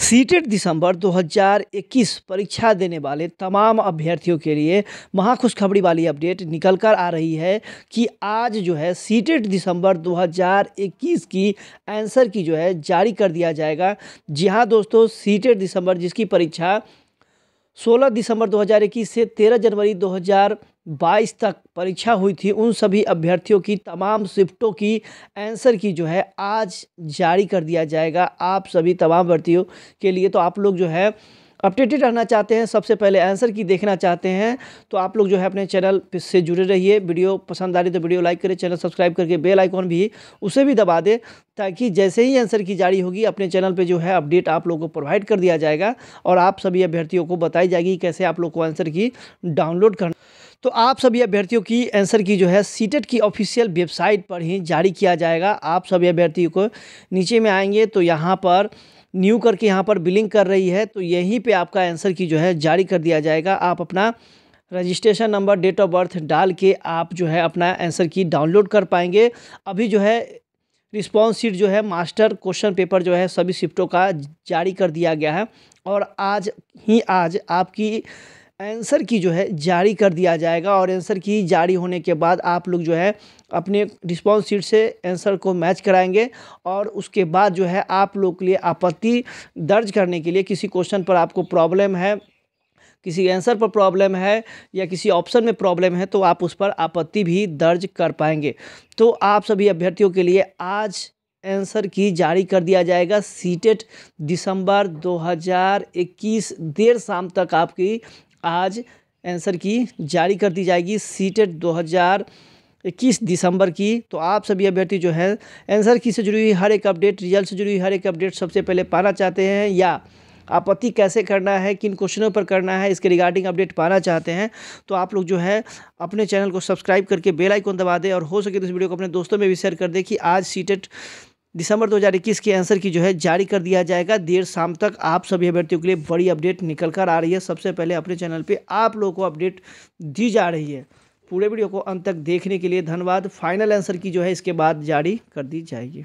CTET दिसंबर 2021 परीक्षा देने वाले तमाम अभ्यर्थियों के लिए महाखुशखबरी वाली अपडेट निकल कर आ रही है कि आज जो है सीटेट दिसंबर 2021 की आंसर की जो है जारी कर दिया जाएगा जी हाँ दोस्तों सीटेट दिसंबर जिसकी परीक्षा 16 दिसंबर 2021 से 13 जनवरी बाईस तक परीक्षा हुई थी उन सभी अभ्यर्थियों की तमाम शिफ्टों की आंसर की जो है आज जारी कर दिया जाएगा आप सभी तमाम भर्तियों के लिए तो आप लोग जो है अपडेटेड रहना चाहते हैं सबसे पहले आंसर की देखना चाहते हैं तो आप लोग जो है अपने चैनल से जुड़े रहिए वीडियो पसंद आ रही तो वीडियो लाइक करें चैनल सब्सक्राइब करके बेल आइकॉन भी उसे भी दबा दें ताकि जैसे ही आंसर की जारी होगी अपने चैनल पे जो है अपडेट आप लोगों को प्रोवाइड कर दिया जाएगा और आप सभी अभ्यर्थियों को बताई जाएगी कैसे आप लोग को आंसर की डाउनलोड करना तो आप सभी अभ्यर्थियों की आंसर की जो है सीटेट e की ऑफिशियल वेबसाइट पर ही जारी किया जाएगा आप सभी अभ्यर्थियों को नीचे में आएंगे तो यहाँ पर न्यू करके यहाँ पर बिलिंग कर रही है तो यहीं पे आपका आंसर की जो है जारी कर दिया जाएगा आप अपना registration number date of birth डाल के आप जो है अपना आंसर की डाउनलोड कर पाएंगे अभी जो है रिस्पॉन्स शीट जो है मास्टर क्वेश्चन पेपर जो है सभी शिफ्टों का जारी कर दिया गया है और आज ही आज आपकी आंसर की जो है जारी कर दिया जाएगा और आंसर की जारी होने के बाद आप लोग जो है अपने रिस्पॉन्स सीट से आंसर को मैच कराएंगे और उसके बाद जो है आप लोग के लिए आपत्ति दर्ज करने के लिए किसी क्वेश्चन पर आपको प्रॉब्लम है किसी आंसर पर प्रॉब्लम है या किसी ऑप्शन में प्रॉब्लम है तो आप उस पर आपत्ति भी दर्ज कर पाएंगे तो आप सभी अभ्यर्थियों के लिए आज आंसर की जारी कर दिया जाएगा सीटेट दिसंबर 2021 देर शाम तक आपकी आज आंसर की जारी कर दी जाएगी सीटेट दो हज़ार इक्कीस दिसंबर की तो आप सभी अभ्यर्थी जो हैं आंसर की से जुड़ी हुई हर एक अपडेट रिजल्ट से जुड़ी हुई हर एक अपडेट सबसे पहले पाना चाहते हैं या आपत्ति कैसे करना है किन क्वेश्चनों पर करना है इसके रिगार्डिंग अपडेट पाना चाहते हैं तो आप लोग जो है अपने चैनल को सब्सक्राइब करके बेल आइकन दबा दें और हो सके तो इस वीडियो को अपने दोस्तों में भी शेयर कर दें कि आज सीटेट दिसंबर 2021 के आंसर की जो है जारी कर दिया जाएगा देर शाम तक आप सभी अभ्यर्थियों के लिए बड़ी अपडेट निकल कर आ रही है सबसे पहले अपने चैनल पे आप लोगों को अपडेट दी जा रही है पूरे वीडियो को अंत तक देखने के लिए धन्यवाद फाइनल आंसर की जो है इसके बाद जारी कर दी जाएगी